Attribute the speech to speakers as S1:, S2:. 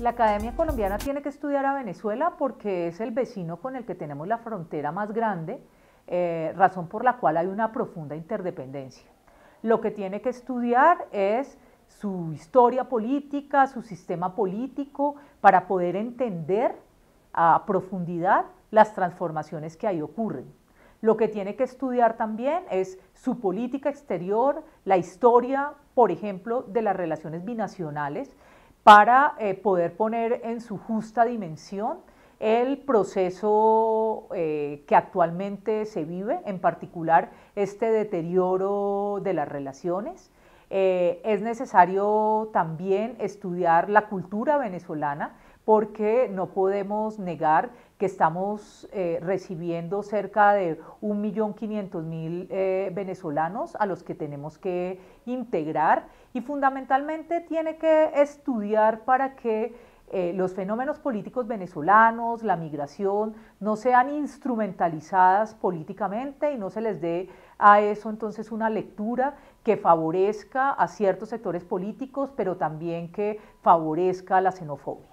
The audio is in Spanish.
S1: La Academia Colombiana tiene que estudiar a Venezuela porque es el vecino con el que tenemos la frontera más grande, eh, razón por la cual hay una profunda interdependencia. Lo que tiene que estudiar es su historia política, su sistema político, para poder entender a profundidad las transformaciones que ahí ocurren. Lo que tiene que estudiar también es su política exterior, la historia, por ejemplo, de las relaciones binacionales para eh, poder poner en su justa dimensión el proceso eh, que actualmente se vive, en particular este deterioro de las relaciones. Eh, es necesario también estudiar la cultura venezolana porque no podemos negar que estamos eh, recibiendo cerca de 1.500.000 eh, venezolanos a los que tenemos que integrar y fundamentalmente tiene que estudiar para que eh, los fenómenos políticos venezolanos, la migración, no sean instrumentalizadas políticamente y no se les dé a eso entonces una lectura que favorezca a ciertos sectores políticos, pero también que favorezca la xenofobia.